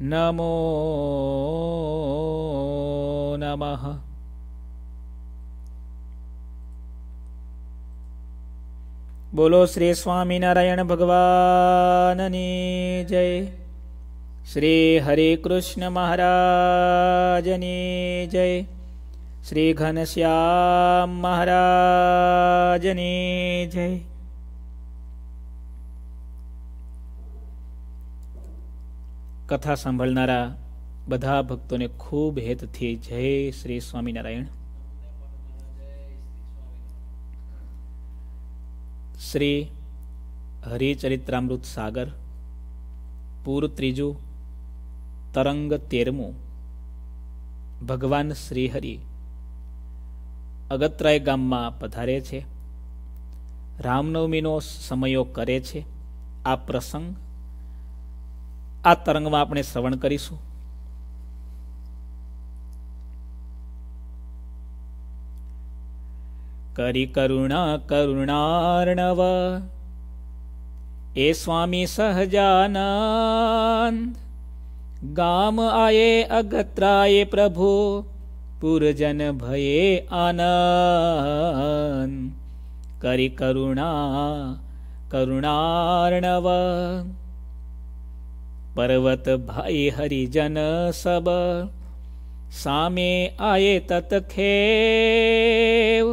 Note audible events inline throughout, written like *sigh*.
નમો નમઃ બોલો શ્રી સ્વામિનારાયણ ભગવાનની જય શ્રી હરે કૃષ્ણ મહારાજની જય શ્રી ઘનશ્યામ મહારાજની જય કથા સાંભળનારા બધા ભક્તોને ખૂબ હેતથી જય શ્રી સ્વામિનારાયણ શ્રી હરિચરિત્રામૃત સાગર પૂર ત્રીજું તરંગ તેરમું ભગવાન શ્રીહરિ અગતરાય ગામમાં પધારે છે રામનવમીનો સમયો કરે છે આ પ્રસંગ આ તરંગમાં આપણે શ્રવણ કરીશું કરી કરુણા કરુણાર્ણવ એ સ્વામી સહજાનંદ ગામ આયે અગત્રાયે પ્રભુ પુરજન ભયે આનંદ કરી કરુણા કરુણાર્ણવ પર્વત ભાઈ હરિજન સબ સામે આયે તત ખેવ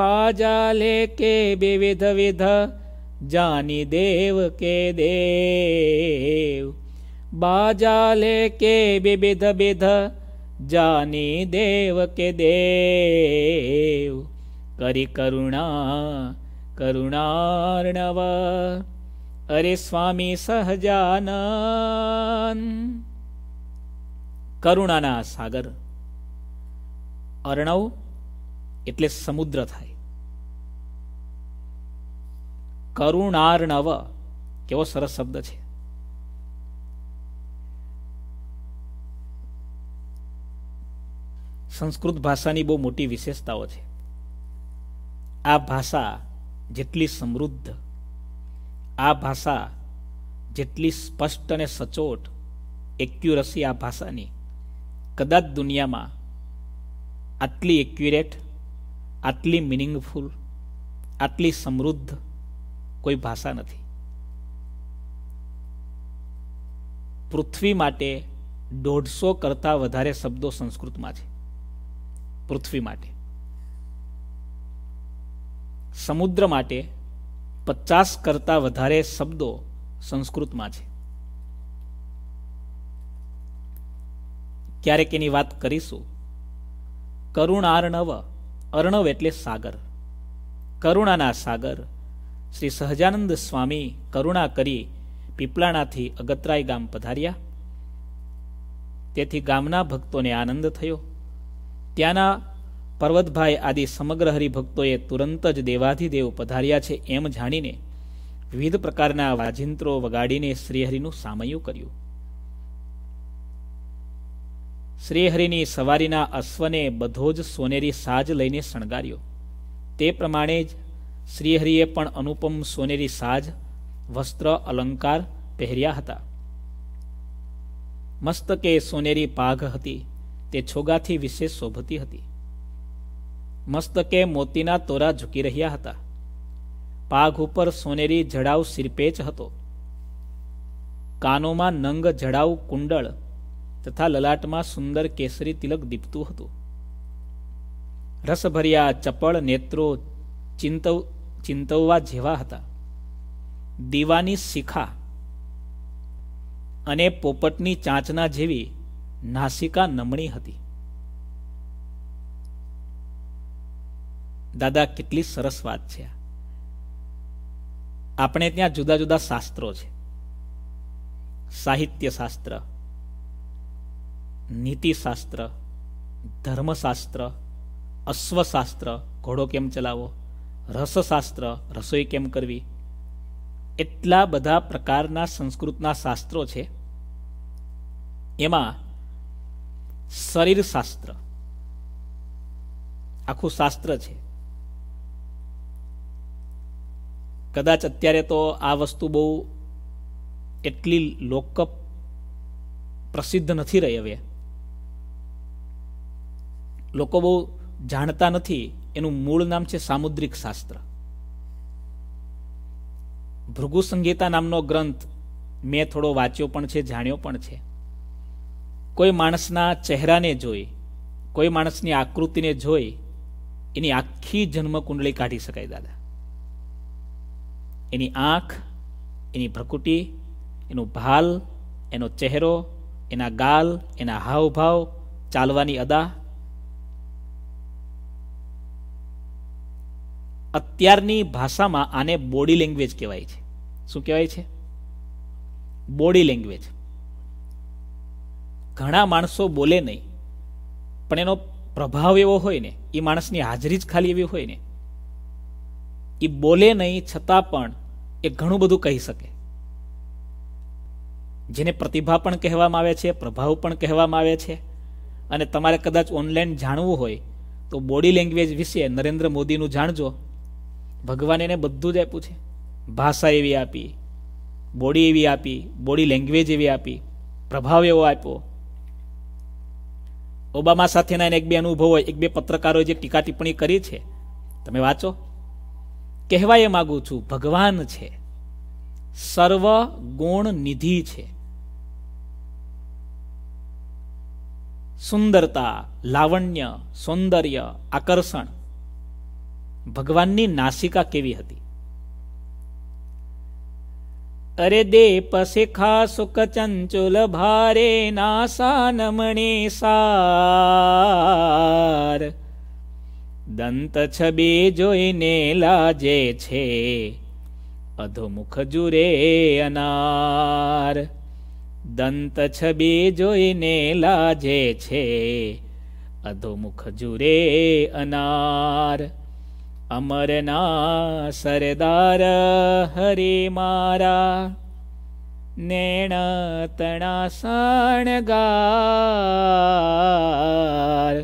બાજા લેકે વિવિધ વિધ જાની દેવ કે દેવ બાજા લેકે વિવિધ વિધ જાની દેવ કે દેવ કરી કરુણા કરુણાર્ણવ અરે સ્વામી સહજાન કરુણાના સાગર અર્ણવ એટલે સમુદ્ર થાય કરુણાર્ણવ કેવો સરસ શબ્દ છે સંસ્કૃત ભાષાની બહુ મોટી વિશેષતાઓ છે આ ભાષા જેટલી સમૃદ્ધ આ ભાષા જેટલી સ્પષ્ટ અને સચોટ એક્યુરસી આ ભાષાની કદાચ દુનિયામાં આટલી એક્યુરેટ આટલી મિનિંગફુલ આટલી સમૃદ્ધ કોઈ ભાષા નથી પૃથ્વી માટે દોઢસો કરતાં વધારે શબ્દો સંસ્કૃતમાં છે પૃથ્વી માટે સમુદ્ર માટે પચાસ કરતા વધારે શબ્દો સંસ્કૃતમાં છે ક્યારેક એની વાત કરીશું કરુણાર્ણવ અર્ણવ એટલે સાગર કરુણાના સાગર શ્રી સહજાનંદ સ્વામી કરુણા કરી પીપલાણાથી અગતરાય ગામ પધાર્યા તેથી ગામના ભક્તોને આનંદ થયો ત્યાંના પર્વતભાઈ આદિ સમગ્ર હરિભક્તોએ તુરંત જ દેવાધિદેવ પધાર્યા છે એમ જાણીને વિવિધ પ્રકારના વાજિંત્રો વગાડીને શ્રીહરિનું સામયું કર્યું શ્રીહરિની સવારીના અશ્વને બધો જ સોનેરી સાજ લઈને શણગાર્યો તે પ્રમાણે જ શ્રીહરિએ પણ અનુપમ સોનેરી સાજ વસ્ત્ર અલંકાર પહેર્યા હતા મસ્તકે સોનેરી પાઘ હતી તે છોગાથી વિશેષ શોભતી હતી મસ્તકે મોતીના તોરા ઝૂકી રહ્યા હતા પાઘ ઉપર સોનેરી જડાવ સિરપેચ હતો કાનોમાં નંગ જડાવ કુંડળ તથા લલાટમાં સુંદર કેસરી તિલક દીપતું હતું રસભર્યા ચપળ નેત્રો ચિંતવ ચિંતવવા જેવા હતા દીવાની શિખા અને પોપટની ચાંચના જેવી નાસિકા નમણી હતી દાદા કેટલી સરસ વાત છે આપણે ત્યાં જુદા જુદા શાસ્ત્રો છે સાહિત્ય શાસ્ત્ર નીતિશાસ્ત્ર ધર્મશાસ્ત્ર અશ્વશાસ્ત્ર ઘોડો કેમ ચલાવો રસશાસ્ત્ર રસોઈ કેમ કરવી એટલા બધા પ્રકારના સંસ્કૃતના શાસ્ત્રો છે એમાં શરીરશાસ્ત્ર આખું શાસ્ત્ર છે કદાચ અત્યારે તો આ વસ્તુ બહુ એટલી લોક પ્રસિદ્ધ નથી રહી હવે લોકો બહુ જાણતા નથી એનું મૂળ નામ છે સામુદ્રિક શાસ્ત્ર ભૃગુ સંગીતા નામનો ગ્રંથ મેં થોડો વાંચ્યો પણ છે જાણ્યો પણ છે કોઈ માણસના ચહેરાને જોઈ કોઈ માણસની આકૃતિને જોઈ એની આખી જન્મકુંડળી કાઢી શકાય દાદા એની આંખ એની પ્રકૃતિ એનું ભાલ એનો ચહેરો એના ગાલ એના હાવભાવ ચાલવાની અદા અત્યારની ભાષામાં આને બોડી લેંગ્વેજ કહેવાય છે શું કહેવાય છે બોડી લેંગ્વેજ ઘણા માણસો બોલે નહીં પણ એનો પ્રભાવ એવો હોય ને એ માણસની હાજરી જ ખાલી એવી હોય ને એ બોલે નહીં છતાં પણ એ ઘણું બધું કહી શકે જેને પ્રતિભા પણ કહેવામાં આવે છે પ્રભાવ પણ કહેવામાં આવે છે અને તમારે કદાચ ઓનલાઈન જાણવું હોય તો બોડી લેંગ્વેજ વિશે નરેન્દ્ર મોદીનું જાણજો ભગવાને એને બધું જ આપ્યું છે ભાષા એવી આપી બોડી એવી આપી બોડી લેંગ્વેજ એવી આપી પ્રભાવ એવો આપ્યો ઓબામા સાથેના એને એક બે અનુભવ હોય એક બે પત્રકારોએ જે ટીકા ટિપ્પણી કરી છે તમે વાંચો કહેવાય એ માગું છું ભગવાન છે સર્વ ગુણ નિધિ છે સુંદરતા લાવણ્ય સૌંદર્ય આકર્ષણ ભગવાનની નાસિકા કેવી હતી અરે દેપ શિખા સુખ ચંચુલ ભારે નાસા નમણે સાર દંત છબી જોઈને લાજે છે અધોમુખ જુરે અનાર દંત છબી જોઈને લાજે છે અધોમુખ જુરે અનાર અમરના સરદાર હરે મારા નેણ તણા શણગાર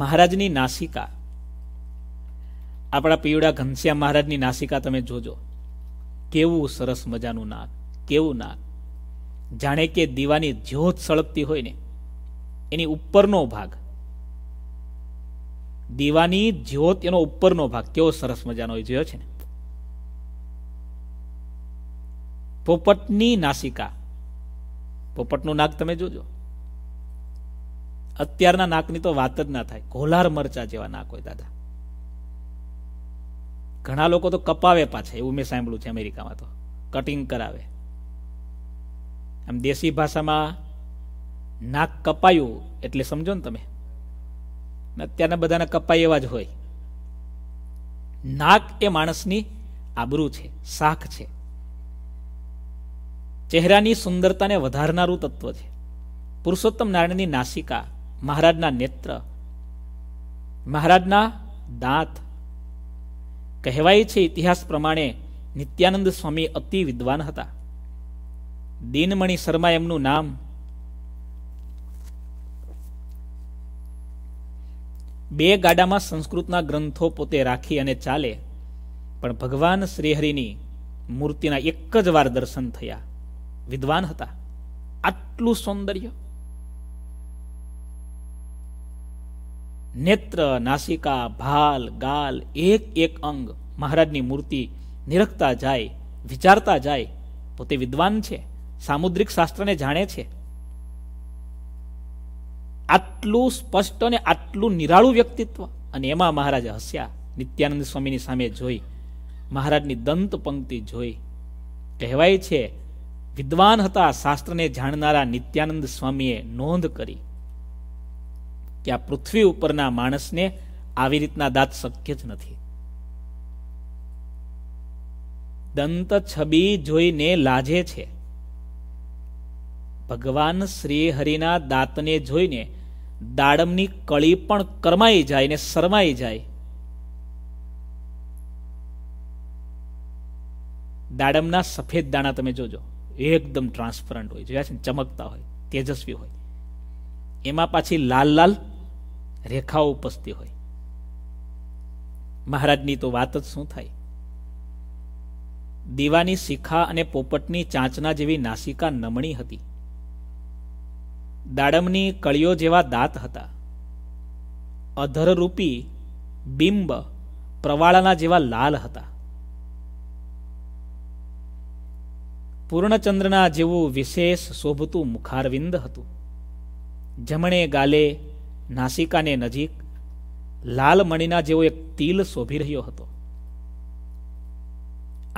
મહારાજની નાસિકા આપણા પીવડા ઘનશ્યામ મહારાજની નાસિકા તમે જોજો કેવું સરસ મજાનું નાક કેવું નાક જાણે કે દીવાની જ્યોત સળગતી હોય ને એની ઉપરનો ભાગ દીવાની જ્યોત એનો ઉપરનો ભાગ કેવો સરસ મજાનો હોય જોયો છે ને પોપટની નાસિકા પોપટનું નાક તમે જોજો અત્યારના નાકની તો વાત જ ના થાય કોલાર મરચા જેવા નાક હોય દાદા ઘણા લોકો તો કપાવે પાછા એવું મેં સાંભળ્યું છે અમેરિકામાં તો કટિંગ કરાવે આમ દેશી ભાષામાં નાક કપાયું એટલે સમજો ને તમે અત્યારના બધાના કપાય એવા જ હોય નાક એ માણસની આબરૂ છે શાખ છે ચહેરાની સુંદરતાને વધારનારું તત્વ છે પુરુષોત્તમ નારાયણની નાસિકા મહારાજના નેત્ર મહારાજના દાંત કહેવાય છે ઇતિહાસ પ્રમાણે નિત્યાનંદ સ્વામી અતિ વિદ્વાન હતા દિનમણી શર્મા એમનું નામ બે ગાડામાં સંસ્કૃતના ગ્રંથો પોતે રાખી અને ચાલે પણ ભગવાન શ્રીહરિની મૂર્તિના એક જ વાર દર્શન થયા વિદ્વાન હતા આટલું સૌંદર્ય નેત્ર નાસિકા ભાલ ગાલ એક એક અંગ મહારાજની મૂર્તિ નિરખતા જાય વિચારતા જાય પોતે વિદ્વાન છે સામુદ્રિક શાસ્ત્રને જાણે છે આટલું સ્પષ્ટ અને આટલું નિરાળું વ્યક્તિત્વ અને એમાં મહારાજ હસ્યા નિત્યાનંદ સ્વામીની સામે જોઈ મહારાજની દંત પંક્તિ જોઈ કહેવાય છે વિદ્વાન હતા શાસ્ત્રને જાણનારા નિત્યાનંદ સ્વામીએ નોંધ કરી કે આ પૃથ્વી ઉપરના માણસને આવી રીતના દાંત શક્ય જ નથી દંત છબી જોઈને લાજે છે ભગવાન શ્રી હરિના દાંતને જોઈને દાડમની કળી પણ કરમાઈ જાય ને શરમાઈ જાય દાડમના સફેદ દાણા તમે જોજો એકદમ ટ્રાન્સપરન્ટ હોય જોયા છે ને ચમકતા હોય તેજસ્વી હોય એમાં પાછી લાલ લાલ રેખાઓ ઉપસતી હોય મહારાજની તો વાત જ શું થાય દીવાની શિખા અને પોપટની ચાંચના જેવી નાસિકા નમણી હતી દાડમની કળીઓ જેવા દાંત હતા અધરરૂપી બિંબ પ્રવાળાના જેવા લાલ હતા પૂર્ણચંદ્રના જેવું વિશેષ શોભતું મુખારવિંદ હતું જમણે ગાલે નાસિકાને નજીક લાલ જેવો એક તિલ શોભી રહ્યો હતો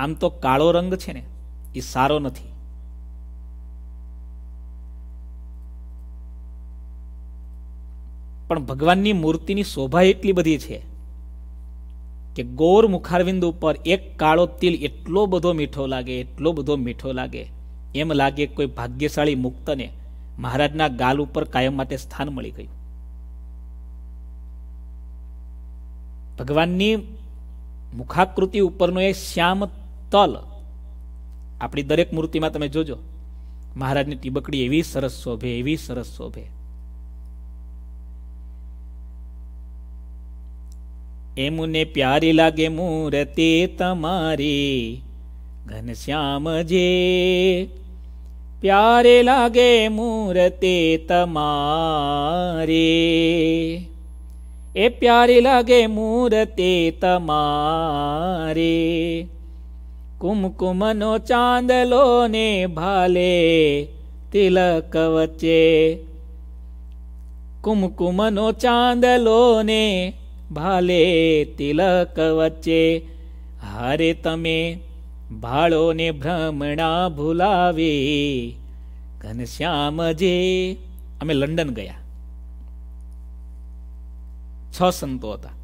આમ તો કાળો રંગ છે ને એ સારો નથી પણ ભગવાનની મૂર્તિની શોભા એટલી બધી છે કે ગોર મુખારવિંદ ઉપર એક કાળો તિલ એટલો બધો મીઠો લાગે એટલો બધો મીઠો લાગે એમ લાગે કોઈ ભાગ્યશાળી મુક્તને મહારાજના ગાલ ઉપર કાયમ માટે સ્થાન મળી ગયું ભગવાનની મુખાકૃતિ ઉપરનો એ શ્યામ તલ આપણી દરેક મૂર્તિમાં તમે જોજો મહારાજની ટીબકડી એવી સરસ શોભે એવી સરસ શોભે એમને પ્યારી લાગે મૂર્તિ તમારી ઘનશ્યામ જે પ્યારે લાગે મૂર્તિ તમારી એ પ્યારી લાગે મૂર્તિ તમારી કુમકુમનો ચાંદલો ને ભાલે તિલક વચ્ચે કુમકુમનો ચાંદલો ને ભાલે તિલક વચ્ચે હારે તમે ભાળોને ભ્રમણા ભૂલાવી ઘનશ્યામજી અમે લંડન ગયા છ સંતો હતા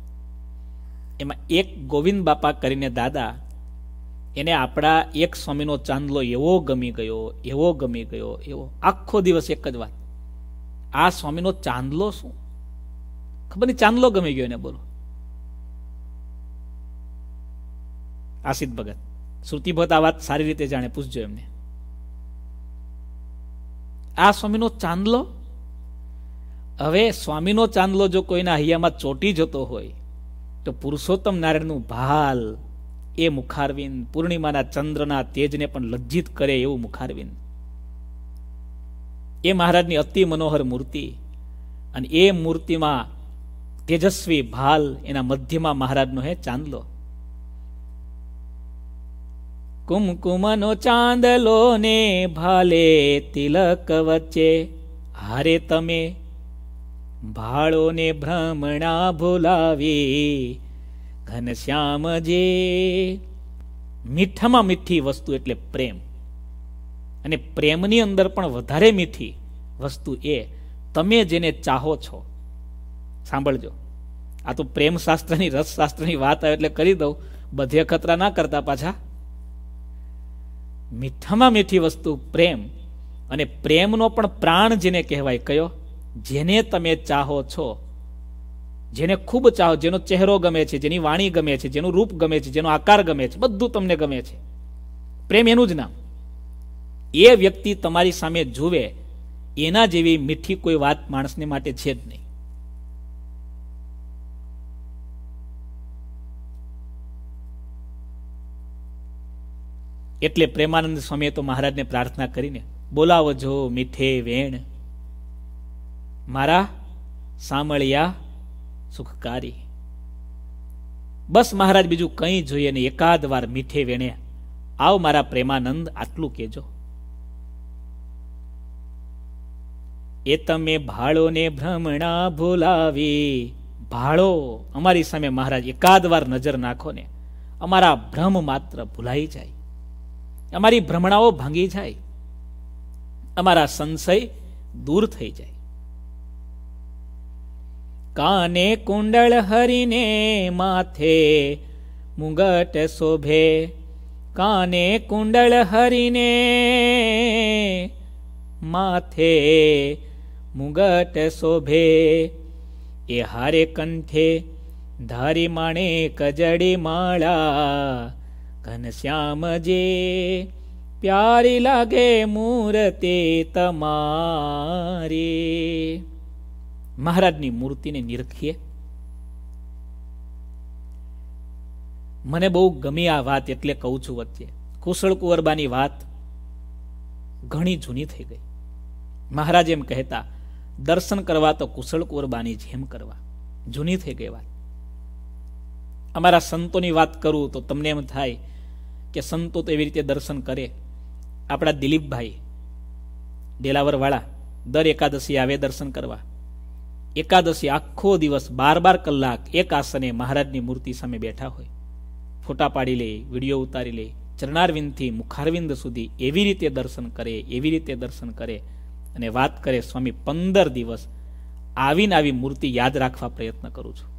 એમાં એક ગોવિંદ બાપા કરીને દાદા એને આપણા એક સ્વામીનો ચાંદલો એવો ગમી ગયો એવો ગમી ગયો એવો આખો દિવસ એક જ વાત આ સ્વામીનો ચાંદલો શું ખબર નહીં ચાંદલો ગમી ગયો એને બોલો આશિત ભગત શ્રુતિભત આ વાત સારી રીતે જાણે પૂછજો એમને આ સ્વામીનો ચાંદલો હવે સ્વામીનો ચાંદલો જો કોઈના હૈયામાં ચોટી જતો હોય તો પુરુષોત્તમ નારાયણનું ભાલ એ મુખારવિંદ પૂર્ણિમાના ચંદ્રના તેજને પણ લજ્જિત કરે એવું મુખારવિંદ એ મહારાજની અતિ મનોહર મૂર્તિ અને એ મૂર્તિમાં તેજસ્વી ભાલ એના મધ્યમાં મહારાજનો હે ચાંદલો કુમકુમનો ચાંદલો ને ભાલે તિલક વચ્ચે હારે તમે ભાળોને ભ્રમણા ભૂલાવી ઘનશ્યામ જે મીઠામાં મીઠી વસ્તુ એટલે પ્રેમ અને પ્રેમની અંદર પણ વધારે મીઠી વસ્તુ એ તમે જેને ચાહો છો સાંભળજો આ તો પ્રેમશાસ્ત્રની રસશાસ્ત્રની વાત આવે એટલે કરી દઉં બધે ખતરા ના કરતા પાછા મીઠામાં મીઠી વસ્તુ પ્રેમ અને પ્રેમનો પણ પ્રાણ જેને કહેવાય કયો જેને તમે ચાહો છો જેને ખૂબ ચાહો જેનો ચહેરો ગમે છે જેની વાણી ગમે છે જેનું રૂપ ગમે છે જેનો આકાર ગમે છે બધું તમને ગમે છે પ્રેમ એનું જ નામ એ વ્યક્તિ તમારી સામે જુએ એના જેવી મીઠી કોઈ વાત માણસને માટે છે જ નહીં એટલે પ્રેમાનંદ સ્વામીએ તો મહારાજને પ્રાર્થના કરીને બોલાવો જો મીઠે વેણ મારા સાંભળ્યા સુખકારી બસ મહારાજ બીજું કંઈ જોઈએ ને એકાદ વાર મીઠે વેણે આવ મારા પ્રેમાનંદ આટલું કહેજો એ તમે ભાળોને ભ્રમણા ભૂલાવી ભાળો અમારી સામે મહારાજ એકાદ વાર નજર નાખો ને અમારા ભ્રમ માત્ર ભૂલાઈ જાય અમારી ભ્રમણાઓ ભાંગી જાય અમારા સંશય દૂર થઈ જાય કાને કુંડળ હરીને માથે મુગટ શોભે કાને કુંડળ હરીને માથે મુગટ શોભે એ હારે કંઠે ધારી માણે કજડી માળા ઘનશ્યામજે પ્યારી લાગે મૂર્તિ તમારી મહારાજની મૂર્તિને નિરખીએ મને બહુ ગમી આ વાત એટલે કહું છું વચ્ચે કુશળ કુંવરબાની વાત ઘણી જૂની થઈ ગઈ મહારાજ એમ કહેતા દર્શન કરવા તો કુશળ કુંવરબાની જેમ કરવા જૂની થઈ ગઈ વાત અમારા સંતોની વાત કરું તો તમને એમ થાય કે સંતો તો એવી રીતે દર્શન કરે આપણા દિલીપભાઈ ડેલાવરવાળા દર એકાદશી આવે દર્શન કરવા એકાદશી આખો દિવસ બાર બાર કલાક એક આસને મહારાજની મૂર્તિ સામે બેઠા હોય ફોટા પાડી લે વિડીયો ઉતારી લે ચરણારવિંદથી મુખારવિંદ સુધી એવી રીતે દર્શન કરે એવી રીતે દર્શન કરે અને વાત કરે સ્વામી પંદર દિવસ આવીને આવી મૂર્તિ યાદ રાખવા પ્રયત્ન કરું છું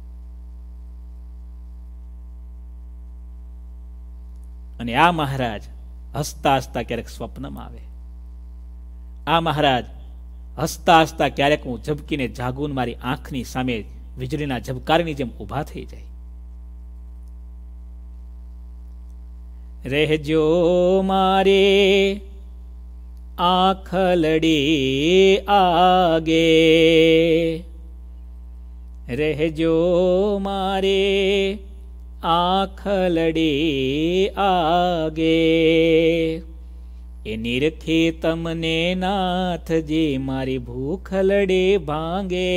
અને આ મહારાજ હસતા હસતા ક્યારેક સ્વપ્નમાં આવે આ મહારાજ હસતા હસતા ક્યારેક હું ઝબકીને જાગુન મારી આંખની સામે વીજળીના ઝબકારની જેમ ઊભા થઈ જાય રહેજો મારે આંખ આગે રહેજો મારે આંખ લડી આગે એ નિરખે તમને નાથ જે મારી ભૂખ લડે ભાંગે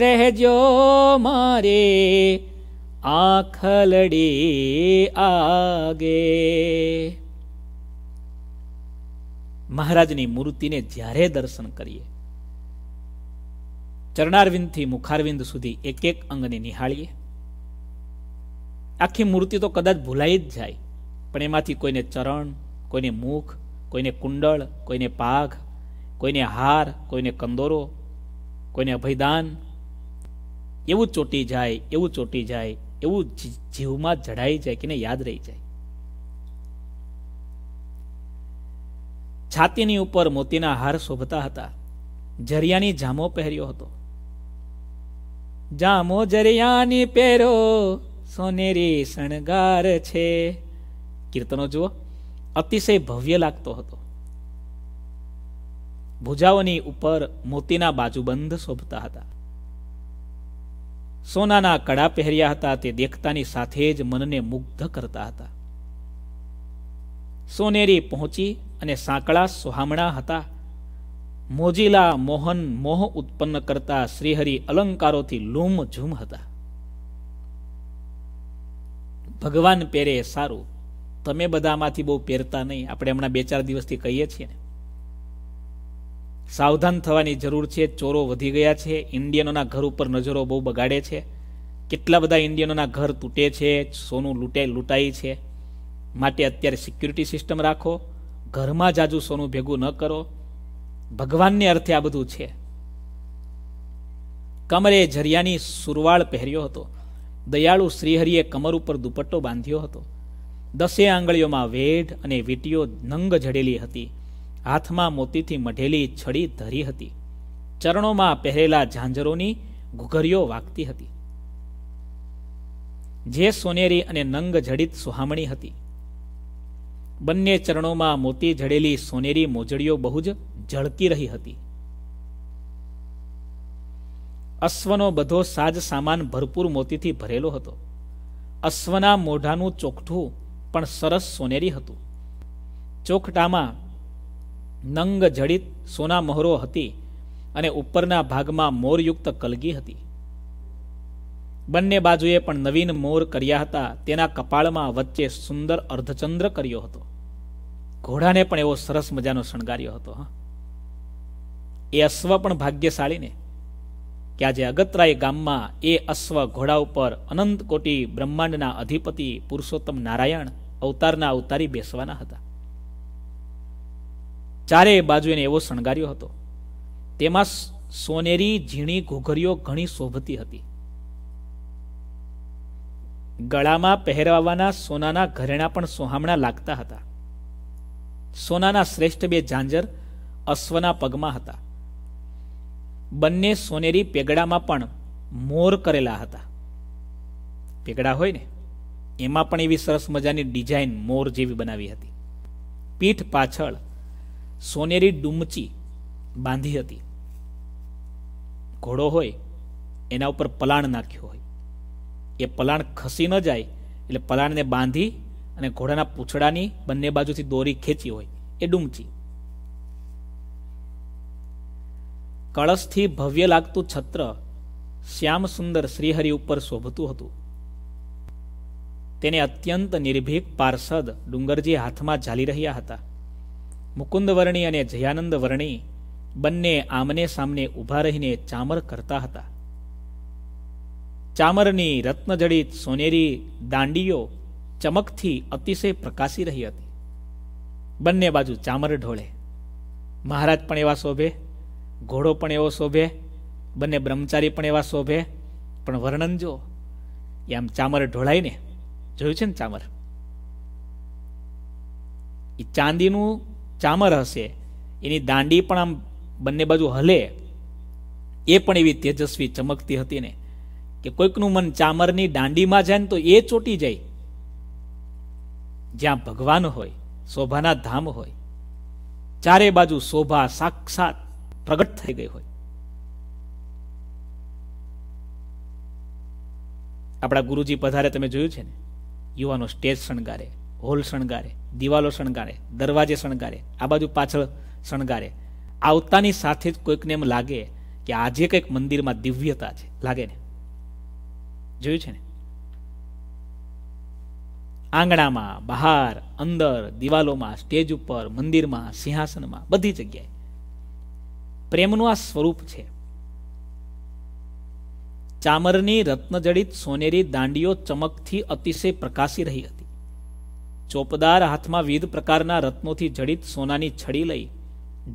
રહેજો મારે આંખ આગે મહારાજની મૂર્તિને જ્યારે દર્શન કરીએ ચરણારવિંદથી મુખારવિંદ સુધી એક એક અંગને નિહાળીએ આખી મૂર્તિ તો કદાચ ભૂલાઈ જ જાય પણ એમાંથી કોઈને ચરણ કોઈને મુખ કોઈને કુંડળ કોઈને પાઘ કોઈને હાર કોઈને કંદોરો કોઈને અભયદાન એવું ચોટી જાય એવું ચોટી જાય એવું જીવમાં જડાઈ જાય કે યાદ રહી જાય છાતીની ઉપર મોતીના હાર શોભતા હતા જરિયાની જામો પહેર્યો હતો જામો જરિયાની પહેરો સોનેરી શણગાર છે કીર્તનો જુઓ અતિશય ભવ્ય લાગતો હતો ભુજાઓની ઉપર મોતીના બાજુબંધ શોભતા હતા સોનાના કડા પહેર્યા હતા તે દેખતાની સાથે જ મનને મુગ્ધ કરતા હતા સોનેરી પહોંચી અને સાંકળા સોહામણા હતા મોજીલા મોહન મોહ ઉત્પન્ન કરતા શ્રીહરિ અલંકારોથી લૂમ ઝૂમ હતા ભગવાન પેરે સારું તમે બધામાંથી બહુ પહેરતા નહીં આપણે હમણાં બે ચાર દિવસથી કહીએ છીએ ને સાવધાન થવાની જરૂર છે ચોરો વધી ગયા છે ઇન્ડિયનોના ઘર ઉપર નજરો બહુ બગાડે છે કેટલા બધા ઇન્ડિયનોના ઘર તૂટે છે સોનું લૂંટે લૂંટાય છે માટે અત્યારે સિક્યુરિટી સિસ્ટમ રાખો ઘરમાં જાજુ સોનું ભેગું ન કરો ભગવાનને અર્થે આ બધું છે કમરે જરિયાની સુરવાળ પહેર્યો હતો દયાળુ શ્રીહરિએ કમર ઉપર દુપટ્ટો બાંધ્યો હતો દસે આંગળીઓમાં વેઢ અને વીટીઓ નંગ જડેલી હતી હાથમાં મોતીથી મઢેલી છડી ધરી હતી ચરણોમાં પહેરેલા ઝાંઝરોની ઘુઘરીઓ વાગતી હતી જે સોનેરી અને નંગ જડિત સુહામણી હતી બંને ચરણોમાં મોતી જડેલી સોનેરી મોજડીઓ બહુ જ ઝળકી રહી હતી અશ્વનો બધો સાજ સામાન ભરપૂર મોતીથી ભરેલો હતો અશ્વના મોઢાનું ચોકઠું પણ સરસ સોનેરી હતું ચોખટામાં નંગ જડિત સોના મહોરો હતી અને ઉપરના ભાગમાં મોરયુક્ત કલગી હતી બંને બાજુએ પણ નવીન મોર કર્યા હતા તેના કપાળમાં વચ્ચે સુંદર અર્ધચંદ્ર કર્યો હતો ઘોડાને પણ એવો સરસ મજાનો શણગાર્યો હતો એ અશ્વ પણ ભાગ્યશાળીને કે આજે અગતરાય ગામમાં એ અશ્વ ઘોડા ઉપર અનંત કોટી બ્રહ્માંડના અધિપતિ પુરુષોત્તમ નારાયણ અવતારના અવતારી બેસવાના હતા ચારે બાજુ એને એવો શણગાર્યો હતો તેમાં સોનેરી ઝીણી ઘોઘરીઓ ઘણી શોભતી હતી ગળામાં પહેરવાના સોનાના ઘરેણા પણ સોહામણા લાગતા હતા સોનાના શ્રેષ્ઠ બે ઝાંઝર અશ્વના પગમાં હતા બંને સોનેરી પેગડામાં પણ મોર કરેલા હતા પેગડા હોય ને એમાં પણ એવી સરસ મજાની ડિઝાઇન મોર જેવી બનાવી હતી પીઠ પાછળ સોનેરી ડુમચી બાંધી હતી ઘોડો હોય એના ઉપર પલાણ નાખ્યો હોય એ પલાણ ખસી ન જાય એટલે પલાણને બાંધી અને ઘોડાના પૂંછડાની બંને બાજુથી દોરી ખેંચી હોય એ ડુમચી કળશથી ભવ્ય લાગતું છત્ર શ્યામ સુંદર શ્રીહરિ ઉપર શોભતું હતું તેને અત્યંત નિર્ભીક પાર્ષદ ડુંગરજી હાથમાં ઝાલી રહ્યા હતા મુકુંદવર્ણી અને જયાનંદ વર્ણી બંને આમને સામને ઊભા રહીને ચામર કરતા હતા ચામરની રત્નજડિત સોનેરી દાંડીઓ ચમકથી અતિશય પ્રકાશી રહી હતી બંને બાજુ ચામર ઢોળે મહારાજ પણ એવા શોભે ઘોડો પણ એવો શોભે બંને બ્રહ્મચારી પણ એવા શોભે પણ વર્ણન જો એમ ચામર ઢોળાઈને જોયું છે ને ચામર એ ચાંદીનું ચામર હશે એની દાંડી પણ આમ બંને બાજુ હલે એ પણ એવી તેજસ્વી ચમકતી હતી ને કે કોઈકનું મન ચામરની દાંડીમાં જાય ને તો એ ચોટી જાય જ્યાં ભગવાન હોય શોભાના ધામ હોય ચારે બાજુ શોભા સાક્ષાત પ્રગટ થઈ ગઈ હોય આપણા ગુરુજી પધારે તમે જોયું છે ને યુવાનો સ્ટેજ શણગારે હોલ શણગારે દિવાલો શણગારે દરવાજે શણગારે આ બાજુ પાછળ શણગારે આવતાની સાથે જ કોઈકને એમ લાગે કે આજે કંઈક મંદિરમાં દિવ્યતા છે લાગે ને જોયું છે ને આંગણામાં બહાર અંદર દિવાલોમાં સ્ટેજ ઉપર મંદિરમાં સિંહાસનમાં બધી જગ્યાએ પ્રેમનું આ સ્વરૂપ છે ચામરની રત્નજડિત સોનેરી દાંડીઓ ચમકથી અતિશય પ્રકાશી રહી હતી ચોપદાર હાથમાં વિવિધ પ્રકારના રત્નોથી જડિત સોનાની છડી લઈ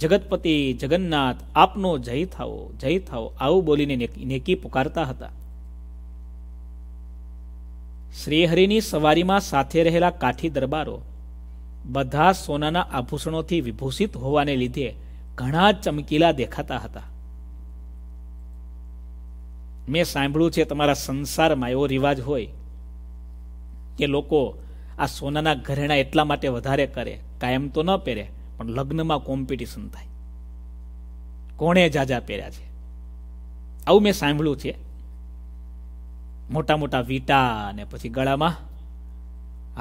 જગતપતિ જગન્નાથ આપનો જય થાઓ જય થાઓ આવું બોલીને નેકી પુકારતા હતા શ્રીહરિની સવારીમાં સાથે રહેલા કાઠી દરબારો બધા સોનાના આભૂષણોથી વિભૂષિત હોવાને લીધે ઘણા ચમકીલા દેખાતા હતા મેં સાંભળ્યું છે તમારા સંસારમાં એવો રિવાજ હોય કે લોકો આ સોનાના ઘરેણા એટલા માટે વધારે કરે કાયમ તો ન પહેરે પણ લગ્નમાં કોમ્પિટિશન થાય કોણે જાજા પહેર્યા છે આવું મેં સાંભળ્યું છે મોટા મોટા વીટા અને પછી ગળામાં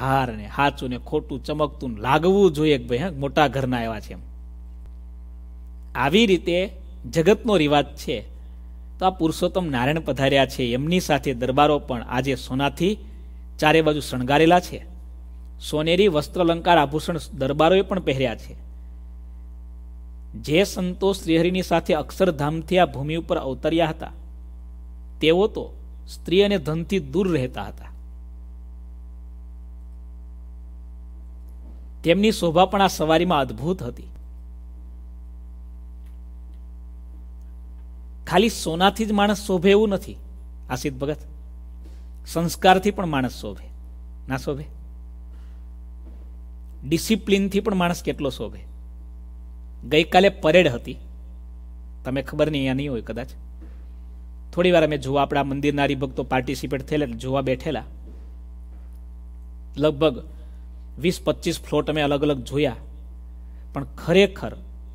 હાર ને હાચું ને ખોટું ચમકતું લાગવું જોઈએ ભાઈ હા મોટા ઘરના એવા છે એમ આવી રીતે જગતનો રિવાજ છે તો આ પુરુષોત્તમ નારાયણ પધાર્યા છે એમની સાથે દરબારો પણ આજે સોનાથી ચારે બાજુ શણગારેલા છે સોનેરી વસ્ત્રલંકાર આભૂષણ દરબારોએ પણ પહેર્યા છે જે સંતો શ્રીહરિની સાથે અક્ષરધામથી આ ભૂમિ ઉપર અવતર્યા હતા તેઓ તો સ્ત્રી અને ધનથી દૂર રહેતા હતા તેમની શોભા પણ આ સવારીમાં અદ્ભુત હતી ખાલી સોનાથી જ માણસ શોભે એવું નથી આ ભગત સંસ્કારથી પણ માણસ શોભે ના શોભે ડિસિપ્લિનથી પણ માણસ કેટલો શોભે ગઈકાલે પરેડ હતી તમે ખબર નહીં અહીંયા નહીં હોય કદાચ થોડી વાર અમે જોવા આપણા મંદિરના ભક્તો પાર્ટિસિપેટ થયેલા જોવા બેઠેલા લગભગ વીસ પચીસ ફ્લોટ અમે અલગ અલગ જોયા પણ ખરેખર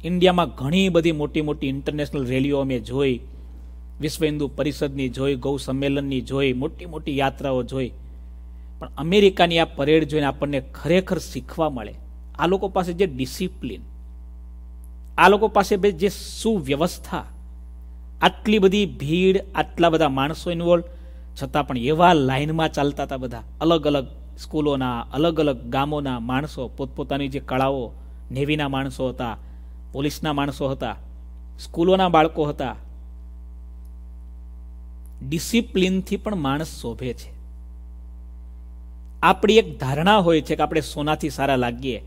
ઇન્ડિયામાં ઘણી બધી મોટી મોટી ઇન્ટરનેશનલ રેલીઓ અમે જોઈ વિશ્વ હિન્દુ પરિષદની જોઈ ગૌ સંમેલનની જોઈ મોટી મોટી યાત્રાઓ જોઈ પણ અમેરિકાની આ પરેડ જોઈને આપણને ખરેખર શીખવા મળે આ લોકો પાસે જે ડિસિપ્લિન આ લોકો પાસે જે સુવ્યવસ્થા આટલી બધી ભીડ આટલા બધા માણસો ઇન્વોલ્વ છતાં પણ એવા લાઇનમાં ચાલતા હતા બધા અલગ અલગ સ્કૂલોના અલગ અલગ ગામોના માણસો પોતપોતાની જે કળાઓ નેવીના માણસો હતા પોલીસના માણસો હતા સ્કૂલોના બાળકો હતા ડિસિપ્લિનથી પણ માણસ શોભે છે આપણી એક ધારણા હોય છે કે આપણે સોનાથી સારા લાગીએ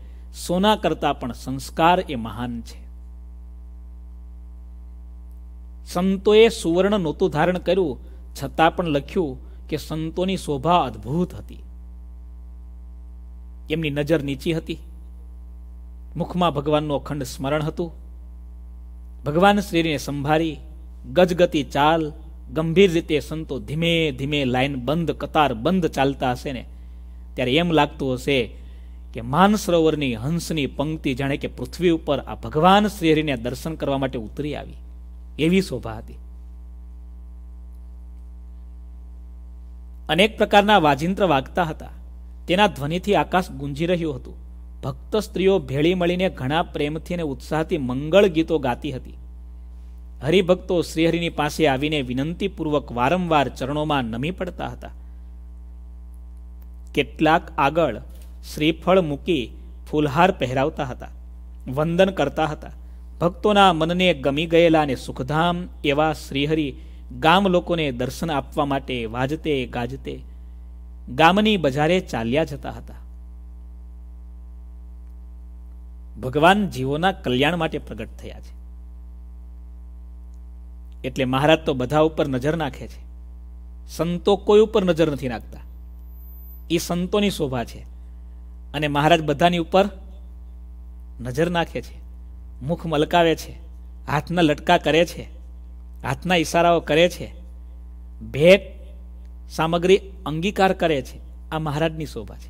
સોના કરતા પણ સંસ્કાર એ મહાન છે સંતોએ સુવર્ણ નહોતું ધારણ કર્યું છતાં પણ લખ્યું કે સંતોની શોભા અદ્ભુત હતી એમની નજર નીચી હતી મુખમાં ભગવાનનું અખંડ સ્મરણ હતું ભગવાન શ્રીને સંભાળી ગજગતિ ચાલ ગંભીર રીતે સંતો ધીમે ધીમે લાઈન બંધ કતાર બંધ ચાલતા હશે ને ત્યારે એમ લાગતું હશે કે માનસરોવરની હંસની પંક્તિ જાણે કે પૃથ્વી ઉપર આ ભગવાન શ્રીહરિને દર્શન કરવા માટે ઉતરી આવી એવી શોભા હતી અનેક પ્રકારના વાજિંત્ર વાગતા હતા તેના ધ્વનિથી આકાશ ગુંજી રહ્યું હતું ભક્ત સ્ત્રીઓ ભેળી મળીને ઘણા પ્રેમથી અને ઉત્સાહથી મંગળ ગીતો ગાતી હતી હરિભક્તો શ્રીહરિની પાસે આવીને વિનંતીપૂર્વક વારંવાર ચરણોમાં નમી પડતા હતા કેટલાક આગળ શ્રીફળ મૂકી ફૂલહાર પહેરાવતા હતા વંદન કરતા હતા ભક્તોના મનને ગમી ગયેલા અને સુખધામ એવા શ્રીહરિ ગામ લોકોને દર્શન આપવા માટે વાજતે ગાજતે ગામની બજારે ચાલ્યા જતા હતા ભગવાન જીવોના કલ્યાણ માટે પ્રગટ થયા છે એટલે મહારાજ તો બધા ઉપર નજર નાખે છે સંતો કોઈ ઉપર નજર નથી નાખતા એ સંતોની શોભા છે અને મહારાજ બધાની ઉપર નજર નાખે છે મુખ મલકાવે છે હાથના લટકા કરે છે હાથના ઈશારાઓ કરે છે ભેટ સામગ્રી અંગીકાર કરે છે આ મહારાજની શોભા છે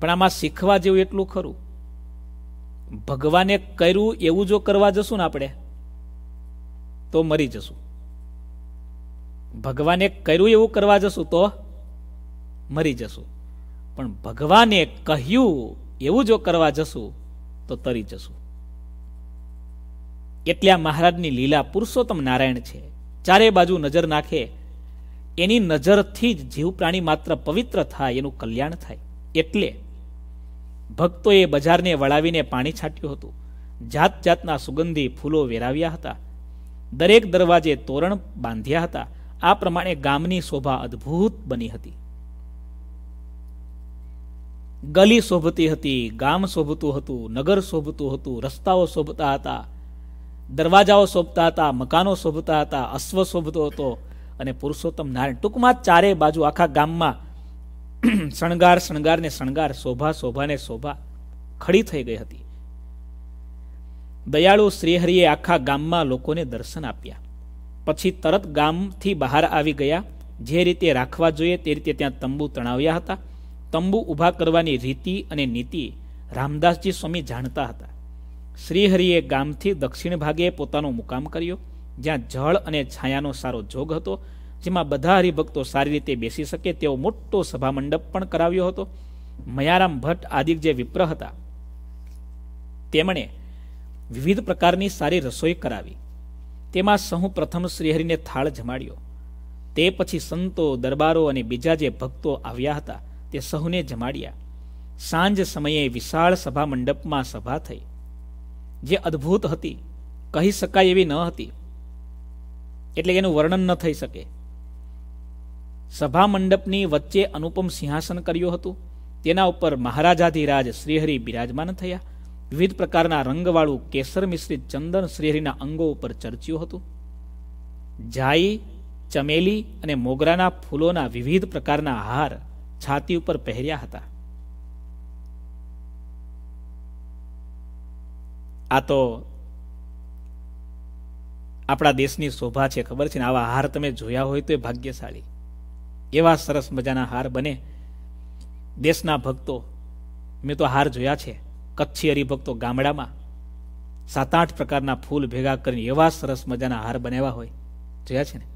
પણ આમાં શીખવા જેવું એટલું ખરું ભગવાને કર્યું એવું જો કરવા જશું ને આપણે તો મરી જશું ભગવાને કર્યું એવું કરવા જશું તો મરી જશું પણ ભગવાને કહ્યું એવું જો કરવા જશું તો તરી જશું એટલે આ મહારાજની લીલા પુરુષોત્તમ નારાયણ છે ચારે બાજુ નજર નાખે એની નજરથી જ જીવ પ્રાણી માત્ર પવિત્ર થાય એનું કલ્યાણ થાય એટલે ભક્તોએ બજારને વળાવીને પાણી છાંટ્યું હતું જાત જાતના સુગંધી ફૂલો વેરાવ્યા હતા દરેક દરવાજે તોરણ બાંધ્યા હતા આ પ્રમાણે ગામની શોભા અદ્ભુત બની હતી ગલી શોભતી હતી ગામ શોભતું હતું નગર શોભતું હતું રસ્તાઓ શોભતા હતા દરવાજાઓ શોભતા હતા મકાનો શોભતા હતા અશ્વ શોભતો હતો અને પુરુષોત્તમ નારાયણ ટૂંકમાં ચારે બાજુ આખા ગામમાં *clears throat* શણગાર શણગાર ને શણગાર શોભા શોભાને શોભા ખડી થઈ ગઈ હતી દયાળુ શ્રીહરિએ આખા ગામમાં લોકોને દર્શન આપ્યા પછી તરત ગામથી બહાર આવી ગયા જે રીતે રાખવા જોઈએ તે રીતે ત્યાં તંબુ તણાવ્યા હતા તંબુ ઊભા કરવાની રીતિ અને નીતિ રામદાસજી સ્વામી જાણતા હતા શ્રીહરિએ ગામથી દક્ષિણ ભાગે પોતાનો મુકામ કર્યો જ્યાં જળ અને છાયાનો સારો જોગ હતો જેમાં બધા હરિભક્તો સારી રીતે બેસી શકે તેવો મોટો સભામંડપ પણ કરાવ્યો હતો મયારામ ભટ્ટ આદિક જે વિપ્ર હતા તેમણે વિવિધ પ્રકારની સારી રસોઈ કરાવી તેમાં સહુ પ્રથમ શ્રીહરિને થાળ જમાડ્યો તે પછી સંતો દરબારો અને બીજા જે ભક્તો આવ્યા હતા તે સહુને જમાડ્યા સાંજ સમયે વિશાળ સભા મંડપમાં સભા થઈ જે અદ્ભુત હતી કહી શકાય એવી ન હતી એટલે એનું વર્ણન ન થઈ શકે સભા મંડપની વચ્ચે અનુપમ સિંહાસન કર્યું હતું તેના ઉપર મહારાજાધિરાજ શ્રીહરિ બિરાજમાન થયા વિવિધ પ્રકારના રંગવાળું કેસર મિશ્રિત ચંદન શ્રીહરિના અંગો ઉપર ચર્ચ્યું હતું જાઈ ચમેલી અને મોગરાના ફૂલોના વિવિધ પ્રકારના હાર છાતી ઉપર પહેર્યા હતા આ તો આપણા દેશની શોભા છે ખબર છે ને આવા હાર તમે જોયા હોય તો એ ભાગ્યશાળી એવા સરસ મજાના હાર બને દેશના ભક્તો મેં તો હાર જોયા છે કચ્છી હરિભક્તો ગામડામાં સાત આઠ પ્રકારના ફૂલ ભેગા કરીને એવા સરસ મજાના હાર બનાવ્યા હોય જોયા છે ને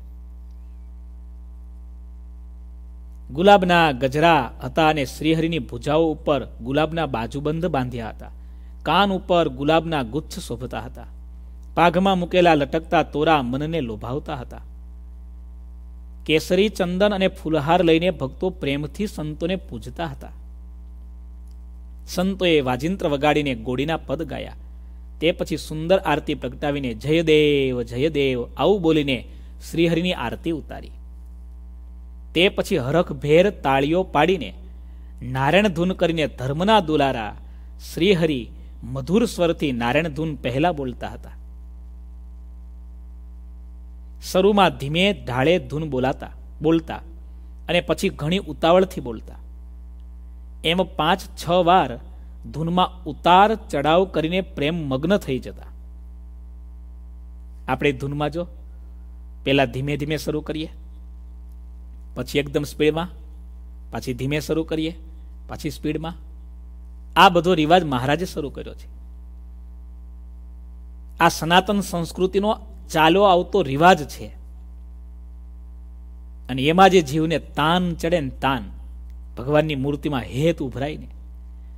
ગુલાબના ગજરા હતા અને શ્રીહરિની ભુજાઓ ઉપર ગુલાબના બાજુબંધ બાંધ્યા હતા કાન ઉપર ગુલાબના ગુચ્છ શોભતા હતા પાઘમાં મૂકેલા લટકતા તોરા મનને લોભાવતા હતા કેસરી ચંદન અને ફૂલહાર લઈને ભક્તો પ્રેમથી સંતોને પૂજતા હતા સંતોએ વાજિંત્ર વગાડીને ગોળીના પદ ગાયા તે પછી સુંદર આરતી પ્રગટાવીને જયદેવ જયદેવ આવું બોલીને શ્રીહરિની આરતી ઉતારી તે પછી હરખભેર તાળીઓ પાડીને નારાયણ ધૂન કરીને ધર્મના દુલારા શ્રીહરિ મધુર સ્વરથી નારાયણ ધૂન પહેલા બોલતા હતા શરૂમાં ધીમે ઢાળે ધૂન બોલાતા બોલતા અને પછી ઘણી ઉતાવળથી બોલતા એમ પાંચ છ વાર ધૂનમાં ઉતાર ચડાવ કરીને પ્રેમ મગ્ન થઈ જતા આપણે ધૂનમાં જો પહેલાં ધીમે ધીમે શરૂ કરીએ પછી એકદમ સ્પીડમાં પાછી ધીમે શરૂ કરીએ પાછી સ્પીડમાં આ બધો રિવાજ મહારાજે શરૂ કર્યો છે આ સનાતન સંસ્કૃતિનો ચાલો આવતો રિવાજ છે અને એમાં જે જીવને તાન ચડે ને તાન ભગવાનની મૂર્તિમાં હેત ઉભરાય ને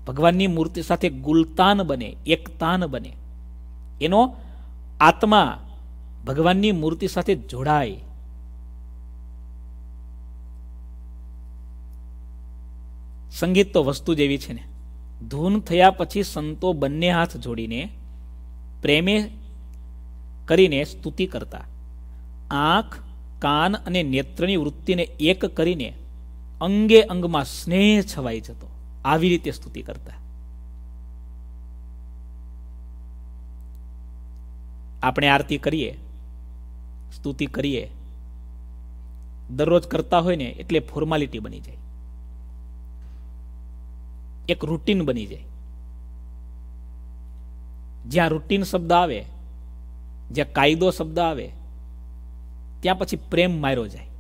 ભગવાનની મૂર્તિ સાથે ગુલતાન બને એકતાન બને એનો આત્મા ભગવાનની મૂર્તિ સાથે જોડાય સંગીત તો વસ્તુ જેવી છે ને ધૂન થયા પછી સંતો બંને હાથ જોડીને પ્રેમે કરીને સ્તુતિ કરતા આંખ કાન અને નેત્રની વૃત્તિને એક કરીને અંગે અંગમાં સ્નેહ છવાઈ જતો આવી રીતે સ્તુતિ કરતા આપણે આરતી કરીએ સ્તુતિ કરીએ દરરોજ કરતા હોય ને એટલે ફોર્માલિટી બની જાય એક રૂટીન બની જાય જ્યાં રૂટીન શબ્દ આવે જ્યાં કાયદો શબ્દ આવે ત્યાં પછી પ્રેમ માર્યો જાય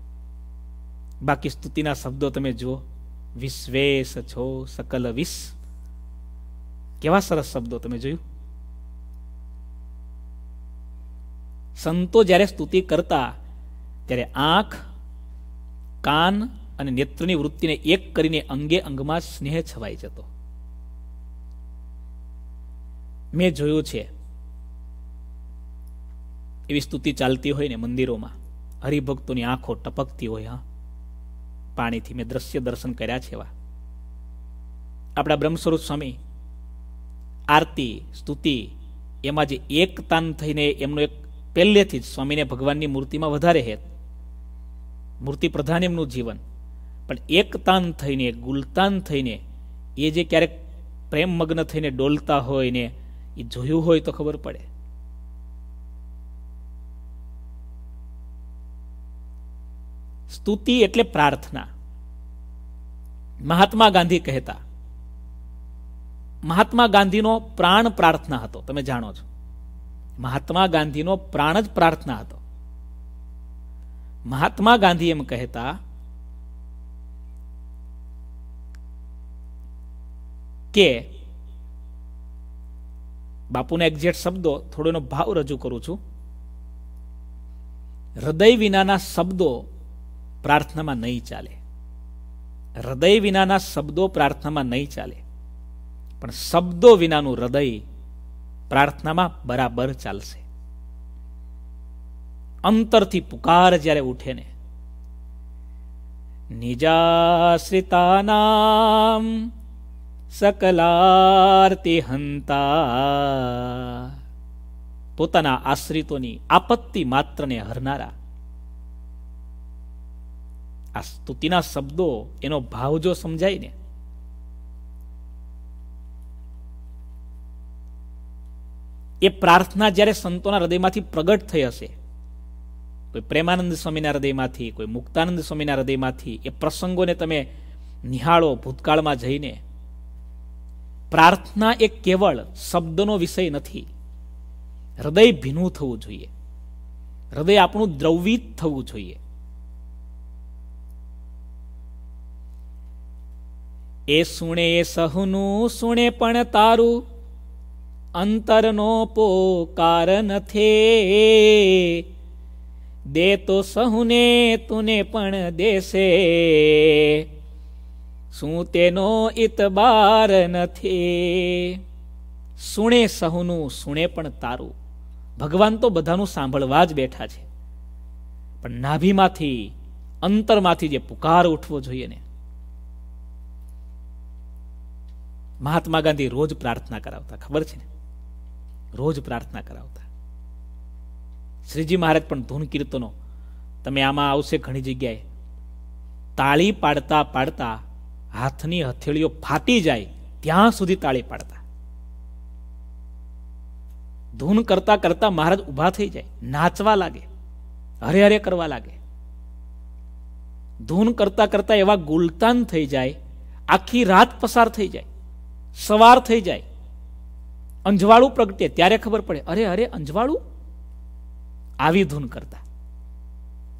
બાકી સ્તુતિના શબ્દો તમે જુઓ વિશ્વેશ છો સકલ વિશ કેવા સરસ શબ્દો તમે જોયું સંતો જ્યારે સ્તુતિ કરતા ત્યારે આંખ કાન અને નેત્રની વૃત્તિને એક કરીને અંગે અંગમાં સ્નેહ છવાઈ જતો મેં જોયું છે એવી સ્તુતિ ચાલતી હોય ને મંદિરોમાં હરિભક્તોની આંખો ટપકતી હોય હા પાણીથી મેં દ્રશ્ય દર્શન કર્યા છે એવા આપણા બ્રહ્મસ્વરૂપ સ્વામી આરતી સ્તુતિ એમાં જે એકતાન થઈને એમનો એક પહેલેથી જ સ્વામીને ભગવાનની મૂર્તિમાં વધારે હેત મૂર્તિ પ્રધાન એમનું જીવન પણ એકતાન થઈને ગુલતાન થઈને એ જે ક્યારેક પ્રેમમગ્ન થઈને ડોલતા હોય ને એ જોયું હોય તો ખબર પડે સ્તુતિ એટલે પ્રાર્થના મહાત્મા ગાંધી કહેતા મહાત્મા ગાંધીનો પ્રાણ પ્રાર્થના હતો તમે જાણો છો મહાત્મા ગાંધીનો પ્રાણ જ પ્રાર્થના હતો મહાત્મા ગાંધી એમ કહેતા કે બાપુના એક્ઝેક્ટ શબ્દો થોડો એનો ભાવ રજૂ કરું છું હૃદય વિનાના શબ્દો પ્રાર્થનામાં નહીં ચાલે હૃદય વિનાના શબ્દો પ્રાર્થનામાં નહીં ચાલે પણ શબ્દો વિનાનું હૃદય પ્રાર્થનામાં બરાબર ચાલશે અંતરથી પુકાર જ્યારે ઉઠે ને નિજાશ્રિતાનામ સકલાર્તિ હંતા પોતાના આશ્રિતોની આપત્તિ માત્રને હરનારા આ સ્તુતિના શબ્દો એનો ભાવ જો સમજાય ને એ પ્રાર્થના જ્યારે સંતોના હૃદયમાંથી પ્રગટ થઈ હશે કોઈ પ્રેમાનંદ સ્વામીના હૃદયમાંથી કોઈ મુક્તાનંદ સ્વામીના હૃદયમાંથી એ પ્રસંગોને તમે નિહાળો ભૂતકાળમાં જઈને પ્રાર્થના એ કેવળ શબ્દનો વિષય નથી હૃદય ભીનું થવું જોઈએ હૃદય આપણું દ્રવિત થવું જોઈએ એ સુણે એ સહુનું સુણે પણ તારું અંતરનો પોકાર નથે દે તો સહુને તુને પણ દેશે શું તેનો ઇતબાર નથી સુણે સહુનું સુણે પણ તારું ભગવાન તો બધાનું સાંભળવા જ બેઠા છે પણ નાભીમાંથી અંતરમાંથી જે પુકાર ઉઠવો જોઈએ ને મહાત્મા ગાંધી રોજ પ્રાર્થના કરાવતા ખબર છે ને રોજ પ્રાર્થના કરાવતા શ્રીજી મહારાજ પણ ધૂન કીર્તનો તમે આમાં આવશે ઘણી જગ્યાએ તાળી પાડતા પાડતા હાથની હથેળીઓ ફાટી જાય ત્યાં સુધી તાળી પાડતા ધૂન કરતા કરતા મહારાજ ઊભા થઈ જાય નાચવા લાગે હરે હરે કરવા લાગે ધૂન કરતા કરતા એવા ગુલતાન થઈ જાય આખી રાત પસાર થઈ જાય સવાર થઈ જાય અંજવાળું પ્રગટે ત્યારે ખબર પડે અરે અરે અંજવાળું આવી ધૂન કરતા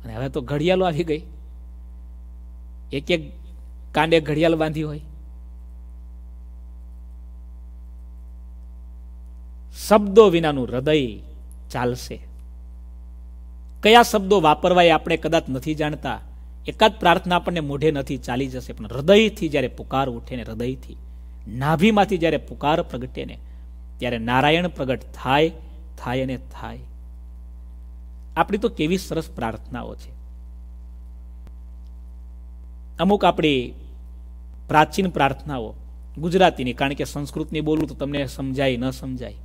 અને હવે તો ઘડિયાળો આવી ગઈ એક એક કાંડે ઘડિયાળ બાંધી હોય શબ્દો વિનાનું હૃદય ચાલશે કયા શબ્દો વાપરવા એ આપણે કદાચ નથી જાણતા એકાદ પ્રાર્થના આપણને મોઢે નથી ચાલી જશે પણ હૃદયથી જ્યારે પુકાર ઉઠે ને હૃદયથી નાભીમાંથી જ્યારે પુકાર પ્રગટે ને ત્યારે નારાયણ પ્રગટ થાય થાય અને થાય આપણી તો કેવી સરસ પ્રાર્થનાઓ છે અમુક આપણી પ્રાચીન પ્રાર્થનાઓ ગુજરાતીની કારણ કે સંસ્કૃતની બોલું તો તમને સમજાય ન સમજાય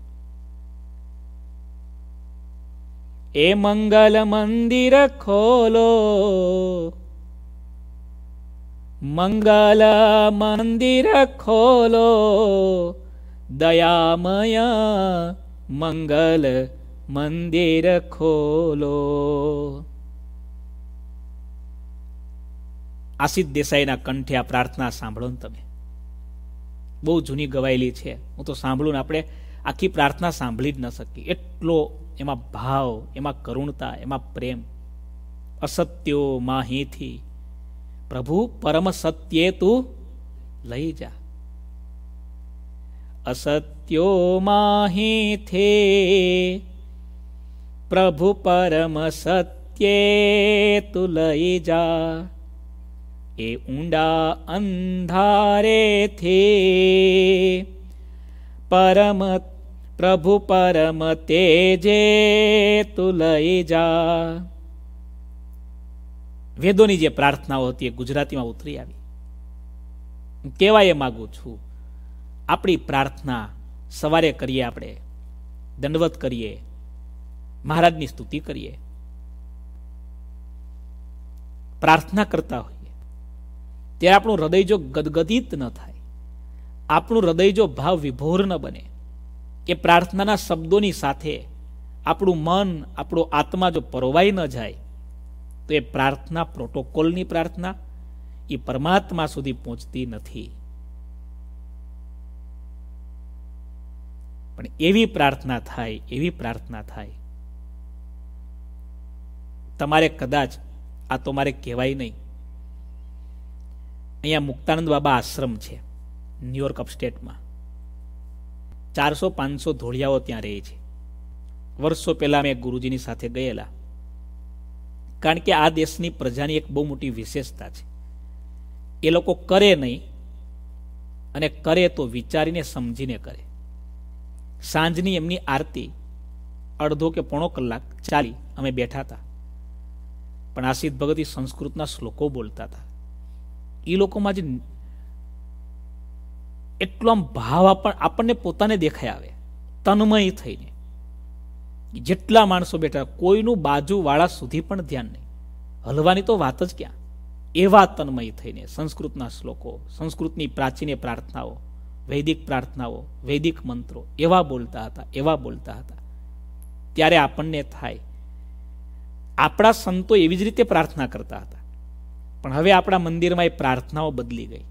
એ મંગલ મંદિર ખોલો મંગલ મંદિર ખોલો દયામય મંગલ મંદિર ખોલો આશિત દેસાઈના કંઠે આ પ્રાર્થના સાંભળો ને તમે બહુ જૂની ગવાયેલી છે હું તો સાંભળું ને આપણે આખી પ્રાર્થના સાંભળી જ ન શકીએ એટલો એમાં ભાવ એમાં કરુણતા એમાં પ્રેમ અસત્યો માહિતી પ્રભુ પરમ સત્યે તું લઈ જા અસત્યો માહી થે પ્રભુ પરમ સત્યે તું લઈ જા એ ઊંડા અંધારે થે પરમ પ્રભુ પરમ તેજે તું લઈ જા વેદોની જે પ્રાર્થનાઓ હતી એ ગુજરાતીમાં ઉતરી આવી હું કહેવા એ માગું છું આપણી પ્રાર્થના સવારે કરીએ આપણે દંડવત કરીએ મહારાજની સ્તુતિ કરીએ પ્રાર્થના કરતા હોઈએ ત્યારે આપણું હૃદય જો ગદગદિત ન થાય આપણું હૃદય જો ભાવ વિભોર ન બને કે પ્રાર્થનાના શબ્દોની સાથે આપણું મન આપણો આત્મા જો પરોવાઈ ન જાય તો એ પ્રાર્થના પ્રોટોકોલની પ્રાર્થના એ પરમાત્મા સુધી પહોંચતી નથી પણ એવી પ્રાર્થના થાય એવી પ્રાર્થના થાય તમારે કદાચ આ તો મારે કહેવાય નહીં અહીંયા મુક્તાનંદ બાબા આશ્રમ છે ન્યુયોર્ક અપસ્ટેટમાં ચારસો પાંચસો ધોળિયાઓ ત્યાં રહે છે વર્ષો પહેલાં મેં ગુરુજીની સાથે ગયેલા કારણ કે આ દેશની પ્રજાની એક બહુ મોટી વિશેષતા છે એ લોકો કરે નહીં અને કરે તો વિચારીને સમજીને કરે સાંજની એમની આરતી અડધો કે પોણો કલાક ચાલી અમે બેઠા હતા પણ આશિત ભગત સંસ્કૃતના શ્લોકો બોલતા હતા એ લોકોમાં જે એટલો આમ ભાવ આપણને પોતાને દેખાય આવે તન્મય થઈને જેટલા માણસો બેઠા કોઈનું બાજુવાળા સુધી પણ ધ્યાન નહીં હલવાની તો વાત જ ક્યાં એવા તન્મય થઈને સંસ્કૃતના શ્લોકો સંસ્કૃતની પ્રાચીને પ્રાર્થનાઓ વૈદિક પ્રાર્થનાઓ વૈદિક મંત્રો એવા બોલતા હતા એવા બોલતા હતા ત્યારે આપણને થાય આપણા સંતો એવી જ રીતે પ્રાર્થના કરતા હતા પણ હવે આપણા મંદિરમાં એ પ્રાર્થનાઓ બદલી ગઈ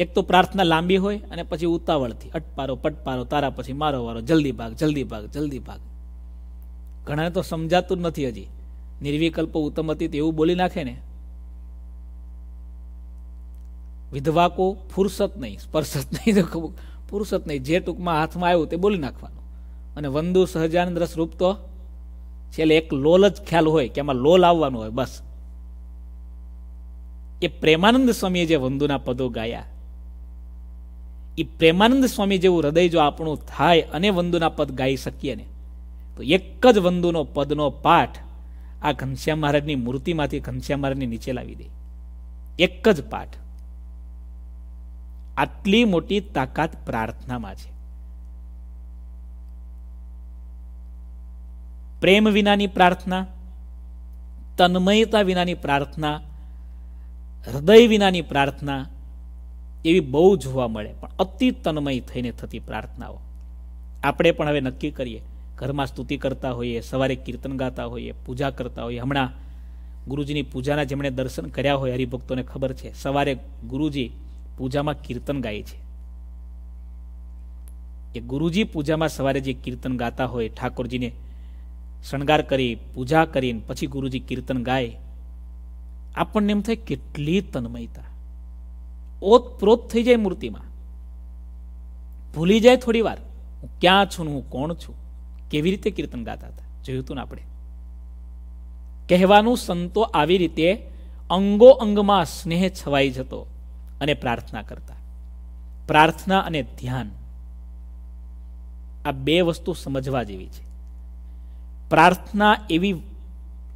એક તો પ્રાર્થના લાંબી હોય અને પછી ઉતાવળથી અટપારો પટપારો તારા પછી મારો વારો જલ્દી ભાગ જલ્દી ભાગ જલ્દી ભાગ ઘણાને તો સમજાતું જ નથી હજી નિર્વિકલ્પ ઉત્તમ હતી એવું બોલી નાખે ને વિધવાકો ફુરસત નહીં સ્પર્શત નહીં તો ફુરસત નહીં જે ટૂંકમાં હાથમાં આવ્યું તે બોલી નાખવાનું અને વંદુ સહજાનંદ રસરૂપ તો છેલ્લે એક લોલ જ ખ્યાલ હોય કે આમાં લોલ આવવાનો હોય બસ એ પ્રેમાનંદ સ્વામીએ જે વંદુના પદો ગાયા એ પ્રેમાનંદ સ્વામી જેવું હૃદય જો આપણું થાય અને વંદુના પદ ગાઈ શકીએ ને તો એક જ વંદુનો પદનો પાઠ આ ઘનશ્યામ મહારાજની મૂર્તિમાંથી ઘનશ્યામ મહારાજને નીચે લાવી દે એક જ પાઠ આટલી મોટી તાકાત પ્રાર્થનામાં છે પ્રેમ વિનાની પ્રાર્થના તન્મયતા વિનાની પ્રાર્થના હૃદય વિનાની પ્રાર્થના એવી બહુ જોવા મળે પણ અતિ તન્મય થઈને થતી પ્રાર્થનાઓ આપણે પણ હવે નક્કી કરીએ ઘરમાં સ્તુતિ કરતા હોઈએ સવારે કીર્તન ગાતા હોઈએ પૂજા કરતા હોઈએ હમણાં ગુરુજીની પૂજાના જેમણે દર્શન કર્યા હોય હરિભક્તોને ખબર છે સવારે ગુરુજી પૂજામાં કીર્તન ગાય છે એ ગુરુજી પૂજામાં સવારે જે કીર્તન ગાતા હોય ઠાકોરજીને શણગાર કરી પૂજા કરીને પછી ગુરુજી કીર્તન ગાય આપણને એમ થાય કેટલી તન્મયતા ઓતપ્રોત થઈ જાય મૂર્તિમાં ભૂલી જાય થોડી વાર હું ક્યાં છું હું કોણ છું કેવી રીતે કીર્તન ગાતા હતા જોયું હતું ને આપણે કહેવાનું સંતો આવી રીતે અંગો અંગમાં સ્નેહ છવાઈ જતો અને પ્રાર્થના કરતા પ્રાર્થના અને ધ્યાન આ બે વસ્તુ સમજવા જેવી છે પ્રાર્થના એવી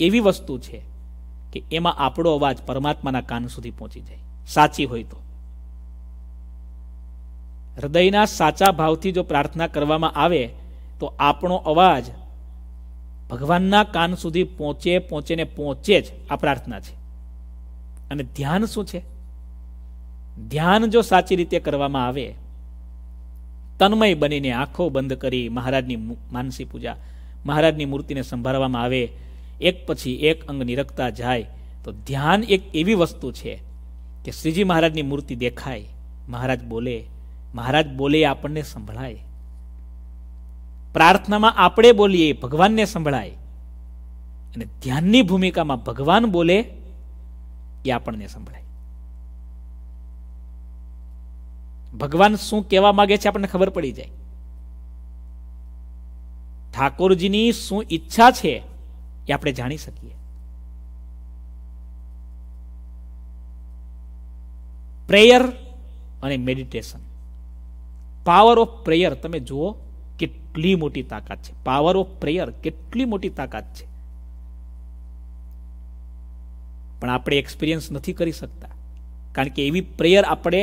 એવી વસ્તુ છે કે એમાં આપણો અવાજ પરમાત્માના કાન સુધી પહોંચી જાય સાચી હોય તો હૃદયના સાચા ભાવથી જો પ્રાર્થના કરવામાં આવે તો આપણો અવાજ ભગવાનના કાન સુધી પહોંચે પહોંચે ને પહોંચે જ આ પ્રાર્થના છે અને ધ્યાન શું છે ધ્યાન જો સાચી રીતે કરવામાં આવે તન્મય બનીને આંખો બંધ કરી મહારાજની માનસી પૂજા મહારાજની મૂર્તિને સંભાળવામાં આવે એક પછી એક અંગ નિરખતા જાય તો ધ્યાન એક એવી વસ્તુ છે કે શ્રીજી મહારાજની મૂર્તિ દેખાય મહારાજ બોલે મહારાજ બોલે આપણને સંભળાય પ્રાર્થનામાં આપણે બોલીએ ભગવાનને સંભળાય અને ધ્યાનની ભૂમિકામાં ભગવાન બોલે એ આપણને સંભળાય ભગવાન શું કહેવા માગે છે આપણને ખબર પડી જાય ઠાકોરજીની શું ઈચ્છા છે એ આપણે જાણી શકીએ પ્રેયર અને મેડિટેશન પાવર ઓફ પ્રેયર તમે જુઓ કેટલી મોટી તાકાત છે પાવર ઓફ પ્રેયર કેટલી મોટી તાકાત છે પણ આપણે એક્સપિરિયન્સ નથી કરી શકતા કારણ કે એવી પ્રેયર આપણે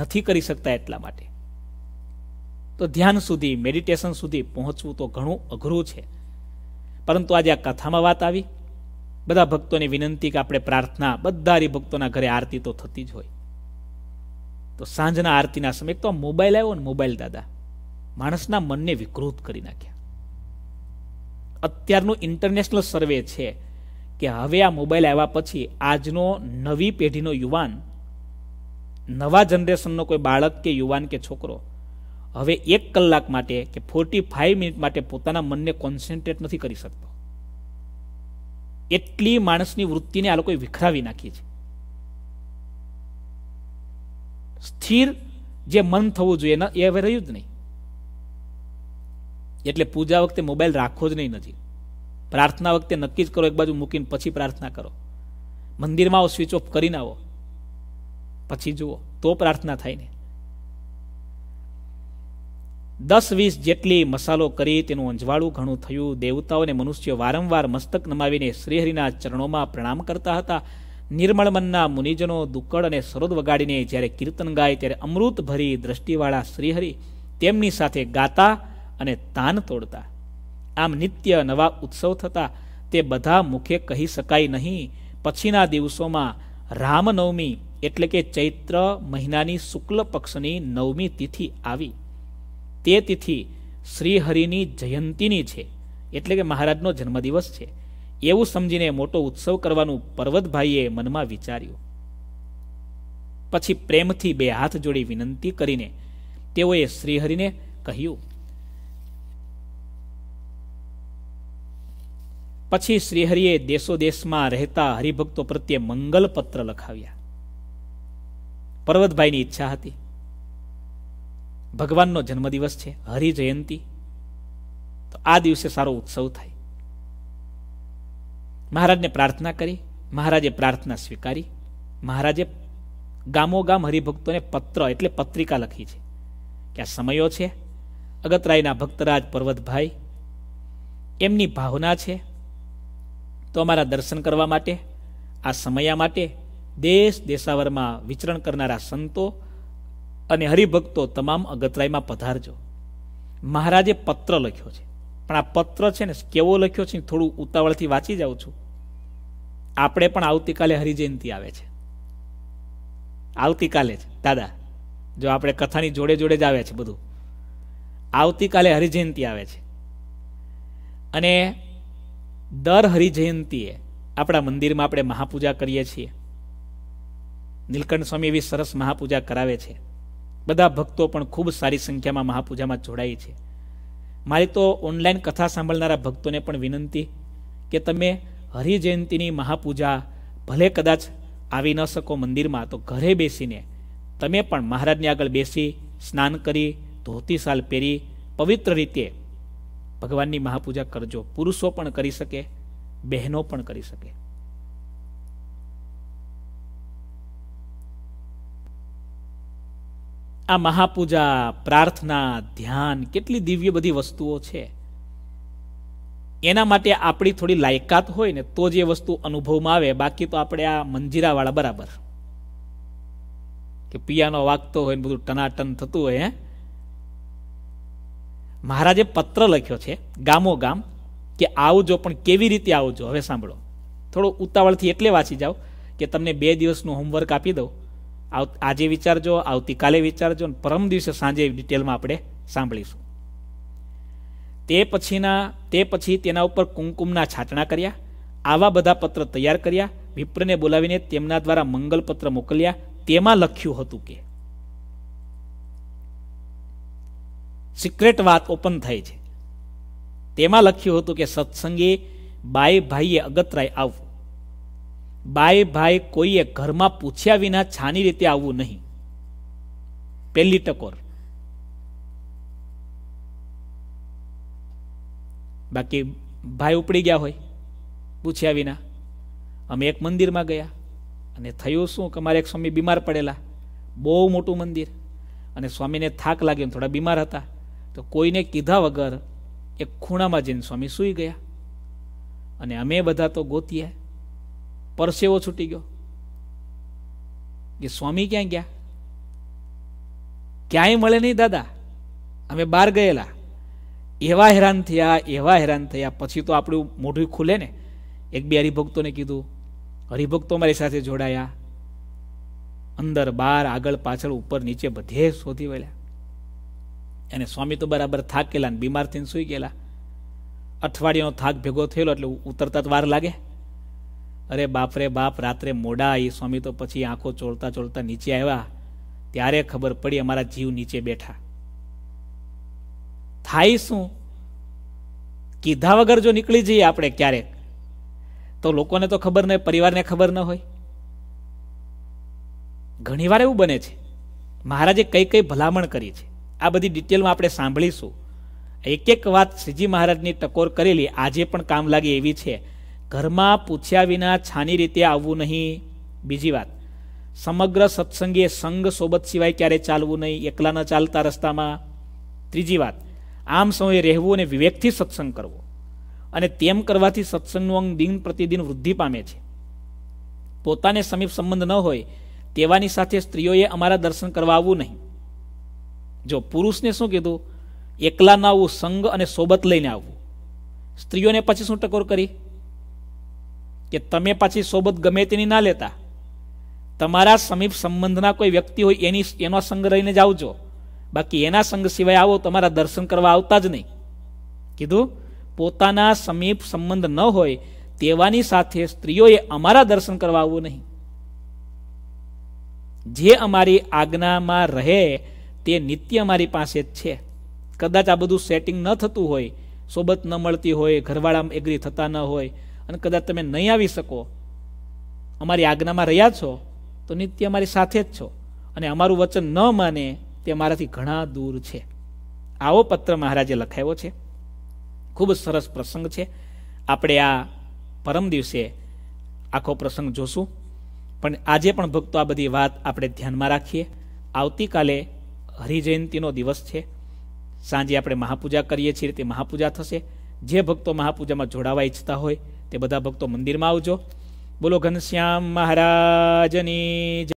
નથી કરી શકતા એટલા માટે તો ધ્યાન સુધી મેડિટેશન સુધી પહોંચવું તો ઘણું અઘરું છે પરંતુ આજે આ કથામાં વાત આવી બધા ભક્તોની વિનંતી કે આપણે પ્રાર્થના બધા ભક્તોના ઘરે આરતી તો થતી જ હોય તો સાંજના આરતીના સમય એક તો મોબાઈલ આવ્યો ને મોબાઈલ દાદા માણસના મનને વિકૃત કરી નાખ્યા અત્યારનું ઇન્ટરનેશનલ સર્વે છે કે હવે આ મોબાઈલ આવ્યા પછી આજનો નવી પેઢીનો યુવાન નવા જનરેશનનો કોઈ બાળક કે યુવાન કે છોકરો હવે એક કલાક માટે કે ફોર્ટી ફાઈવ મિનિટ માટે પોતાના મનને કોન્સન્ટ્રેટ નથી કરી શકતો એટલી માણસની વૃત્તિને આ લોકોએ વિખરાવી નાખી છે સ્થિર જે મન થવું જોઈએ એ હવે રહ્યું જ નહીં એટલે પૂજા વખતે મોબાઈલ રાખવો જ નહીં નથી પ્રાર્થના વખતે નક્કી જ કરો એક બાજુ મૂકીને પછી પ્રાર્થના કરો મંદિરમાં આવો સ્વિચ ઓફ કરીને આવો પછી જુઓ તો પ્રાર્થના થાય ને દસ વીસ જેટલી મસાલો કરી તેનું અંજવાળું ઘણું થયું દેવતાઓને મનુષ્યો વારંવાર મસ્તક નમાવીને શ્રીહરિના ચરણોમાં પ્રણામ કરતા હતા નિર્મળમનના મુનિજનો દુક્કડ અને સરોદ વગાડીને જ્યારે કીર્તન ગાય ત્યારે અમૃત ભરી દ્રષ્ટિવાળા શ્રીહરિ તેમની સાથે ગાતા અને તાન તોડતા આમ નિત્ય નવા ઉત્સવ થતા તે બધા મુખે કહી શકાય નહીં પછીના દિવસોમાં રામનવમી એટલે કે ચૈત્ર મહિનાની શુક્લ પક્ષની નવમી તિથિ આવી તે તિથિ શ્રીહરિની જયંતીની છે એટલે કે મહારાજનો જન્મદિવસ છે એવું સમજીને મોટો ઉત્સવ કરવાનું પર્વતભાઈએ મનમાં વિચાર્યું પછી પ્રેમથી બે હાથ જોડી વિનંતી કરીને તેઓએ શ્રીહરિને કહ્યું પછી શ્રીહરિએ દેશો દેશમાં રહેતા હરિભક્તો પ્રત્યે મંગલ પત્ર લખાવ્યા પર્વતભાઈની ઈચ્છા હતી ભગવાનનો જન્મદિવસ છે હરિજયંતી તો આ દિવસે સારો ઉત્સવ થાય મહારાજને પ્રાર્થના કરી મહારાજે પ્રાર્થના સ્વીકારી મહારાજે ગામોગામ હરિભક્તોને પત્ર એટલે પત્રિકા લખી છે કે આ સમયો છે અગતરાયના ભક્તરાજ પર્વતભાઈ એમની ભાવના છે તો અમારા દર્શન કરવા માટે આ સમયા માટે દેશ દેશાવરમાં વિચરણ કરનારા સંતો અને હરિભક્તો તમામ અગતરાયમાં પધારજો મહારાજે પત્ર લખ્યો છે પણ આ પત્ર છે ને કેવો લખ્યો છે થોડું ઉતાવળથી વાંચી જાઉં છું આપણે પણ આવતીકાલે હરિજયંતિ આવે છે આવતીકાલે જ દાદા જો આપણે કથાની જોડે જોડે જ આવે છે બધું આવતીકાલે હરિજયંતિ આવે છે અને દર હરિજયંતિએ આપણા મંદિરમાં આપણે મહાપૂજા કરીએ છીએ નીલકંઠ સ્વામી એવી સરસ મહાપૂજા કરાવે છે બધા ભક્તો પણ ખૂબ સારી સંખ્યામાં મહાપૂજામાં જોડાય છે મારી તો ઓનલાઈન કથા સાંભળનારા ભક્તોને પણ વિનંતી કે તમે હરિજયંતીની મહાપૂજા ભલે કદાચ આવી ન શકો મંદિરમાં તો ઘરે બેસીને તમે પણ મહારાજની આગળ બેસી સ્નાન કરી ધોતી સાલ પહેરી પવિત્ર રીતે ભગવાનની મહાપૂજા કરજો પુરુષો પણ કરી શકે બહેનો પણ કરી શકે આ મહાપૂજા પ્રાર્થના ધ્યાન કેટલી દિવ્ય બધી વસ્તુઓ છે એના માટે આપણી થોડી લાયકાત હોય ને તો જે વસ્તુ અનુભવમાં આવે બાકી તો આપણે આ મંજીરાવાળા બરાબર કે પિયાનો વાગતો હોય ને બધું ટનાટન થતું હોય હે મહારાજે પત્ર લખ્યો છે ગામો ગામ કે આવજો પણ કેવી રીતે આવજો હવે સાંભળો થોડો ઉતાવળથી એટલે વાંચી જાઓ કે તમને બે દિવસનું હોમવર્ક આપી દઉં આજે વિચારજો આવતીકાલે વિચારજો અને પરમ દિવસે સાંજે ડિટેલમાં આપણે સાંભળીશું તે પછીના તે પછી તેના ઉપર કુમકુમના છાંટણા કર્યા આવા બધા પત્ર તૈયાર કર્યા વિપ્રને બોલાવીને તેમના દ્વારા મંગલપત્ર મોકલ્યા તેમાં લખ્યું હતું કે સિક્રેટ વાત ઓપન થાય છે તેમાં લખ્યું હતું કે સત્સંગી બાઈ ભાઈએ અગતરાય આવવું બાય ભાઈ કોઈએ ઘરમાં પૂછ્યા વિના છાની રીતે આવવું નહીં પહેલી ટકોર બાકી ભાઈ ઉપડી ગયા હોય પૂછ્યા વિના અમે એક મંદિરમાં ગયા અને થયું શું કે મારે એક સ્વામી બીમાર પડેલા બહુ મોટું મંદિર અને સ્વામીને થાક લાગ્યો થોડા બીમાર હતા તો કોઈને કીધા વગર એક ખૂણામાં જઈને સ્વામી સૂઈ ગયા અને અમે બધા તો ગોત્યા પરસેવો છૂટી ગયો કે સ્વામી ક્યાં ગયા ક્યાંય મળે નહીં દાદા અમે બહાર ગયેલા એવા હેરાન થયા એવા હેરાન થયા પછી તો આપણું મોઢું ખુલે ને એક બે હરિભક્તોને કીધું હરિભક્તો મારી સાથે જોડાયા અંદર બહાર આગળ પાછળ ઉપર નીચે બધે શોધી વળ્યા એને સ્વામી તો બરાબર થાકેલા ને બીમાર થઈને સુઈ ગયેલા અઠવાડિયાનો થાક ભેગો થયેલો એટલે ઉતરતા જ વાર લાગે અરે બાપરે બાપ રાત્રે મોડા આવી સ્વામી તો પછી આંખો ચોળતા ચોળતા નીચે આવ્યા ત્યારે ખબર પડી અમારા જીવ નીચે બેઠા થાય શું કીધા વગર જો નીકળી જઈએ આપણે ક્યારેક તો લોકોને તો ખબર ન પરિવારને ખબર ન હોય ઘણીવાર એવું બને છે મહારાજે કઈ કઈ ભલામણ કરી છે આ બધી ડિટેલમાં આપણે સાંભળીશું એક એક વાત શ્રીજી મહારાજની ટકોર કરેલી આજે પણ કામ લાગે એવી છે ઘરમાં પૂછ્યા વિના છાની રીતે આવવું નહીં બીજી વાત સમગ્ર સત્સંગે સંઘ સોબત સિવાય ક્યારે ચાલવું નહીં એકલા ન ચાલતા રસ્તામાં ત્રીજી વાત આમ સમયે રહેવું અને વિવેકથી સત્સંગ કરવો અને તેમ કરવાથી સત્સંગનું અંગ દિન પ્રતિદિન વૃદ્ધિ પામે છે પોતાને સમીપ સંબંધ ન હોય તેવાની સાથે સ્ત્રીઓએ અમારા દર્શન કરવા આવવું નહીં જો પુરુષને શું કીધું એકલા ન આવવું સંગ અને સોબત લઈને આવવું સ્ત્રીઓને પછી શું ટકોર કરી કે તમે પાછી સોબત ગમે તેની ના લેતા તમારા સમીપ સંબંધના કોઈ વ્યક્તિ હોય એની એનો સંગ રહીને જ આવજો બાકી એના સંગ સિવાય આવો તમારા દર્શન કરવા આવતા જ નહીં કીધું પોતાના સમીપ સંબંધ ન હોય તેવાની સાથે સ્ત્રીઓએ અમારા દર્શન કરવા આવવું નહીં જે અમારી આજ્ઞામાં રહે તે નિત્ય અમારી પાસે જ છે કદાચ આ બધું સેટિંગ ન થતું હોય સોબત ન મળતી હોય ઘરવાળા એગ્રી થતા ન હોય અને કદાચ તમે નહીં આવી શકો અમારી આજ્ઞામાં રહ્યા છો તો નિત્ય અમારી સાથે જ છો અને અમારું વચન ન માને તે અમારાથી ઘણા દૂર છે આવો પત્ર મહારાજે લખાયો છે ખૂબ સરસ પ્રસંગ છે આપણે આ પરમ દિવસે આખો પ્રસંગ જોશું પણ આજે પણ ભક્તો આ બધી વાત આપણે ધ્યાનમાં રાખીએ આવતીકાલે હરિજયંતિનો દિવસ છે સાંજે આપણે મહાપૂજા કરીએ છીએ તે મહાપૂજા થશે જે ભક્તો મહાપૂજામાં જોડાવા ઈચ્છતા હોય તે બધા ભક્તો મંદિરમાં આવજો બોલો ઘનશ્યામ મહારાજની